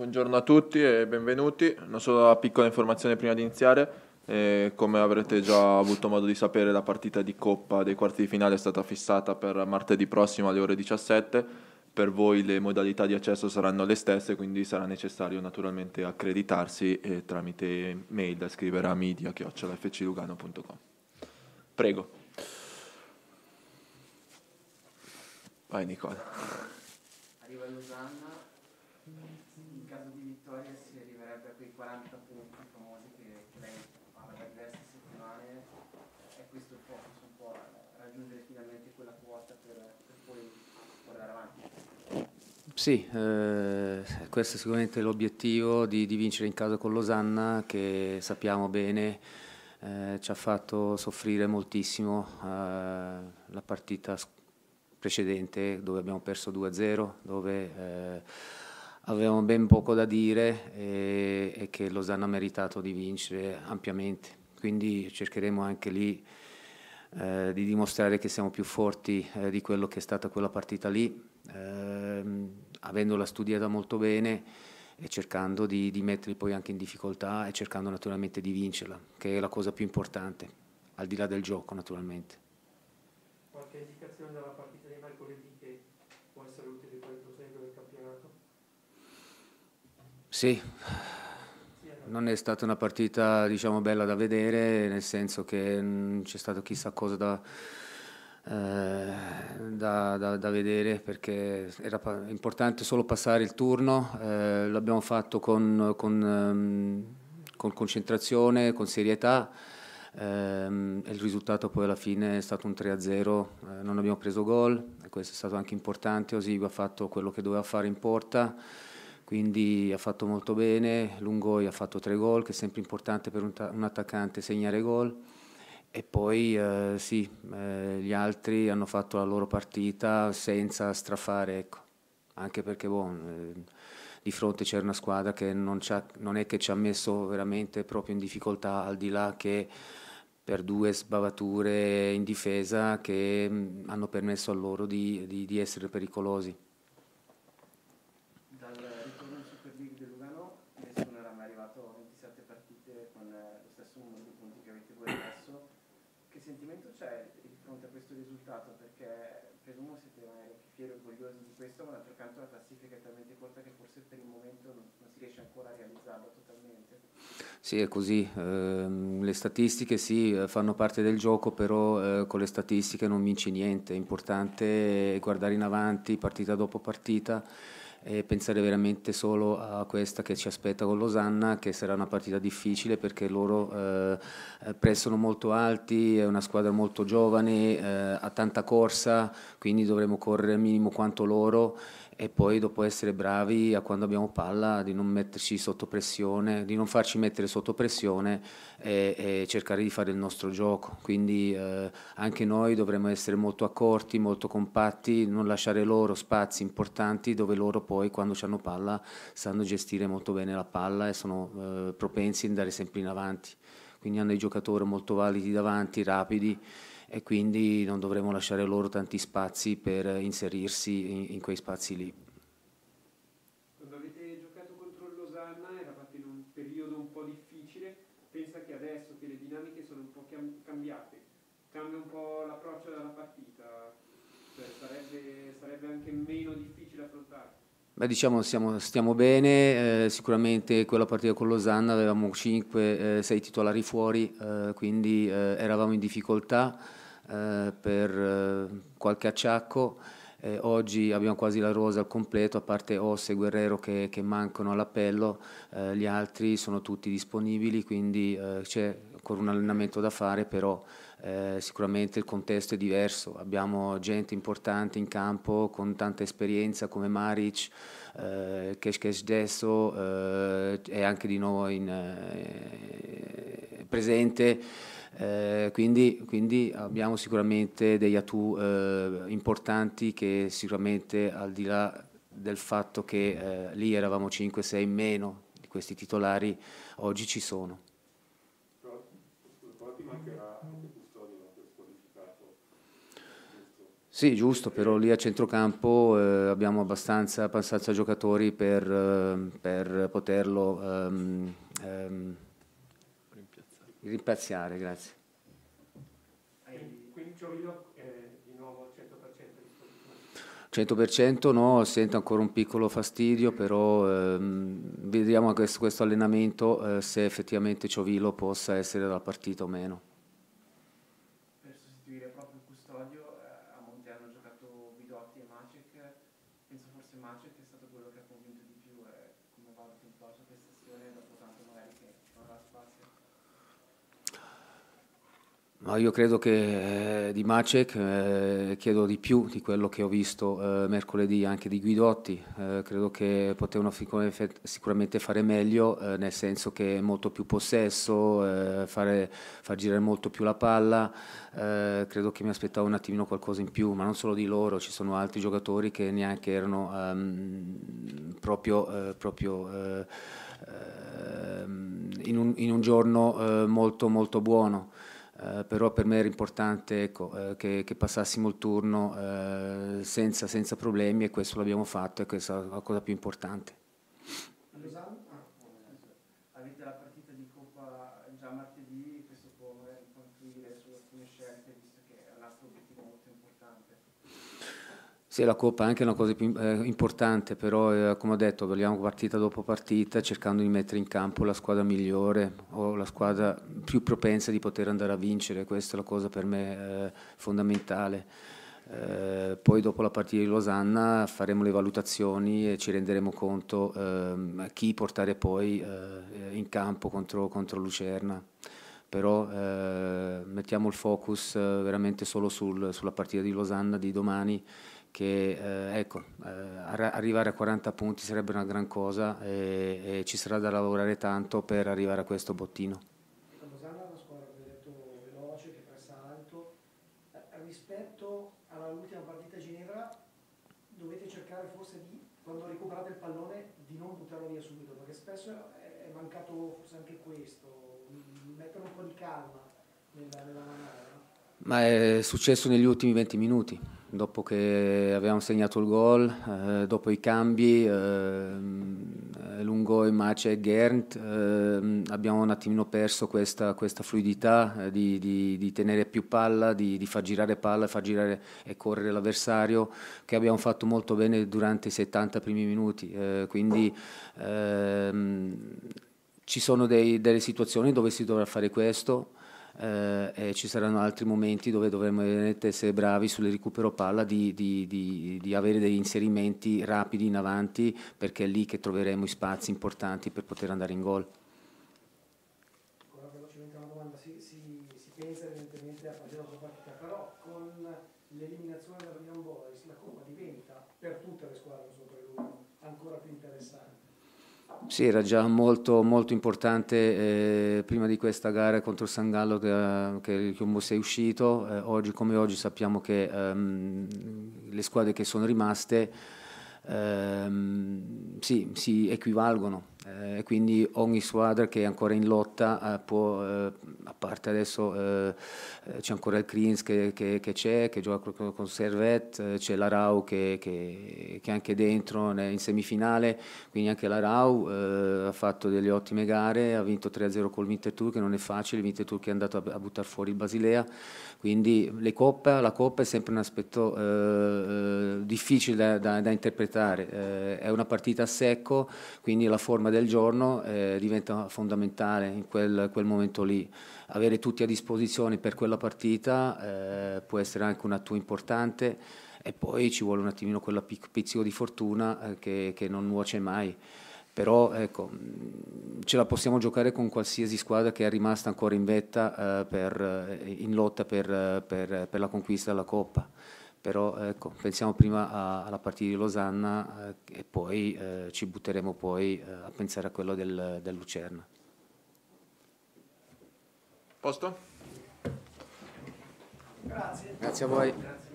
Buongiorno a tutti e benvenuti. Una sola piccola informazione prima di iniziare. Eh, come avrete già avuto modo di sapere, la partita di Coppa dei quarti di finale è stata fissata per martedì prossimo alle ore 17. Per voi le modalità di accesso saranno le stesse, quindi sarà necessario naturalmente accreditarsi eh, tramite mail da scrivere a media.fclugano.com. Prego. Vai Nicola. Arriva Lusanna caso di vittoria si arriverebbe a quei 40 punti famosi che, che lei parla da diverse settimane, e questo il focus un po' raggiungere finalmente quella quota per, per poi portare avanti? Sì, eh, questo è sicuramente l'obiettivo di, di, vincere in casa con Losanna che sappiamo bene eh, ci ha fatto soffrire moltissimo eh, la partita precedente dove abbiamo perso 2-0, dove eh, avevamo ben poco da dire e, e che Losanna ha meritato di vincere ampiamente. Quindi cercheremo anche lì eh, di dimostrare che siamo più forti eh, di quello che è stata quella partita lì, ehm, avendola studiata molto bene e cercando di, di metterli poi anche in difficoltà e cercando naturalmente di vincerla, che è la cosa più importante, al di là del gioco naturalmente. Sì, non è stata una partita diciamo, bella da vedere, nel senso che non mm, c'è stato chissà cosa da, eh, da, da, da, vedere, perché era importante solo passare il turno, eh, l'abbiamo fatto con, con, ehm, con, concentrazione, con serietà. Ehm, il risultato poi alla fine è stato un 3-0, eh, non abbiamo preso gol, questo è stato anche importante, Osigo ha fatto quello che doveva fare in porta quindi ha fatto molto bene, Lungoi ha fatto tre gol, che è sempre importante per un, un attaccante segnare gol, e poi eh, sì, eh, gli altri hanno fatto la loro partita senza strafare, ecco. anche perché bon, eh, di fronte c'era una squadra che non, non è che ci ha messo veramente proprio in difficoltà, al di là che per due sbavature in difesa che hanno permesso a loro di, di, di essere pericolosi. fiero e orgoglioso di questo, ma d'altro canto la classifica è talmente corta che forse per il momento non, non si riesce ancora a realizzarla totalmente. Sì, è così. Eh, le statistiche sì, eh, fanno parte del gioco, però eh, con le statistiche non vinci niente. È importante guardare in avanti, partita dopo partita e pensare veramente solo a questa che ci aspetta con Losanna, che sarà una partita difficile perché loro eh, eh prestano molto alti, è una squadra molto giovane, eh, ha tanta corsa, quindi dovremo correre al minimo quanto loro e poi dopo essere bravi a quando abbiamo palla di non metterci sotto pressione, di non farci mettere sotto pressione e, e cercare di fare il nostro gioco. Quindi eh, anche noi dovremmo essere molto accorti, molto compatti, non lasciare loro spazi importanti dove loro poi quando hanno palla sanno gestire molto bene la palla e sono eh, propensi ad andare sempre in avanti. Quindi hanno dei giocatori molto validi davanti, rapidi e quindi non dovremo lasciare loro tanti spazi per inserirsi in, in quei spazi lì. Quando avete giocato contro il Losanna eravate in un periodo un po' difficile, pensa che adesso che le dinamiche sono un po' cambiate, cambia un po' l'approccio della partita, cioè sarebbe, sarebbe anche meno difficile affrontare. Beh, diciamo siamo, stiamo bene, eh, sicuramente quella partita con Losanna avevamo 5-6 eh, titolari fuori, eh, quindi eh, eravamo in difficoltà. Eh, per eh, qualche acciacco. Eh, oggi abbiamo quasi la rosa al completo, a parte Osse e Guerrero che, che mancano all'appello, eh, gli altri sono tutti disponibili, quindi c'è ancora un allenamento da fare, però sicuramente il contesto è diverso. Abbiamo gente importante in campo con tanta esperienza come Maric, eh, Keshkesh Desso, è anche di nuovo in, presente. Eh, quindi, quindi, abbiamo sicuramente degli atu eh, importanti che sicuramente al di là del fatto che eh, lì eravamo 5-6 in meno di questi titolari, oggi ci sono. Però, ti mancherà anche Custodi, qualificato. Sì, giusto, però lì a centrocampo eh, abbiamo abbastanza, abbastanza giocatori per, eh, per poterlo... Um, um, rimpiazzare, grazie. Quindi Giovino eh, di nuovo 100% 100% no, sento ancora un piccolo fastidio, però ehm, vediamo questo, questo allenamento eh, se effettivamente Ciovilo possa essere dalla partita o meno. Per sostituire proprio il custodio, eh, a Monte hanno giocato Bidotti e Macek, penso forse Macek è stato quello che ha convinto di più, eh, come valuti un po' la sua prestazione dopo tanto magari che avrà spazio. Ma io credo che eh, di Macek eh, chiedo di più di quello che ho visto eh, mercoledì anche di Guidotti, eh, credo che potevano sicuramente fare meglio eh, nel senso che molto più possesso, eh, fare, far girare molto più la palla, credo che mi aspettavo un attimino qualcosa in più, ma non solo di loro, ci sono altri giocatori che neanche erano um, proprio... proprio ehm, in, un, in un, giorno molto molto buono eh, però per me era importante ecco, eh, che, che, passassimo il turno eh, senza, senza problemi e questo l'abbiamo fatto e questa è la cosa più importante. Sì, la Coppa è anche una cosa più, eh, importante, però eh, come ho detto vogliamo partita dopo partita cercando di mettere in campo la squadra migliore o la squadra più propensa di poter andare a vincere, questa è la cosa per me eh, fondamentale. Eh, poi dopo la partita di Losanna faremo le valutazioni e ci renderemo conto ehm, chi portare poi eh, in campo contro, contro Lucerna però eh, mettiamo il focus eh, veramente solo sul, sulla partita di Losanna di domani che eh, ecco, eh, arrivare a 40 punti sarebbe una gran cosa e, e, ci sarà da lavorare tanto per arrivare a questo bottino. La è una squadra che detto veloce, che pressa alto, eh, rispetto all'ultima partita a Ginevra dovete cercare forse di, quando recuperate il pallone, di non buttarlo via subito, perché spesso è mancato forse anche questo, mettere un po' di calma nella, nella ma è successo negli ultimi 20 minuti, dopo che avevamo segnato il gol, eh, dopo i cambi, eh, Lungoi, Mace e Gernt, eh, abbiamo un attimino perso questa, questa fluidità eh, di, di, di, tenere più palla, di, di, far girare palla, far girare e correre l'avversario, che abbiamo fatto molto bene durante i 70 primi minuti. Eh, quindi ehm, ci sono dei, delle situazioni dove si dovrà fare questo eh, e ci saranno altri momenti dove dovremo essere bravi sul recupero palla di, di, di, di, avere degli inserimenti rapidi in avanti perché è lì che troveremo i spazi importanti per poter andare in gol. Sì, era già molto, molto importante eh, prima di questa gara contro il San Gallo che, eh, che il Chiombo sia uscito. Eh, oggi come oggi sappiamo che ehm, le squadre che sono rimaste ehm, sì, si equivalgono eh, quindi ogni squadra che è ancora in lotta eh, può, eh, a parte adesso eh, eh, c'è ancora il Krins che, c'è, che, che, che gioca con, con Servette, eh, c'è la Rau che, che, che anche dentro in semifinale, quindi anche la Rau ha fatto delle ottime gare, ha vinto 3-0 col Winterthur che non è facile, il Winterthur che è andato a, a buttare fuori il Basilea, quindi Coppa, la Coppa è sempre un aspetto difficile da, da, da interpretare, è una partita a secco, quindi la forma del giorno eh, diventa fondamentale in quel, quel, momento lì. Avere tutti a disposizione per quella partita eh, può essere anche un atto importante e poi ci vuole un attimino quella pizzico di fortuna eh, che, che, non nuoce mai. Però ecco, ce la possiamo giocare con qualsiasi squadra che è rimasta ancora in vetta eh, per, eh, in lotta per, per, per la conquista della Coppa però ecco, pensiamo prima a, alla partita di Losanna eh, e poi eh, ci butteremo poi eh, a pensare a quello del, del Lucerna. Posto? Grazie. Grazie a voi. Grazie.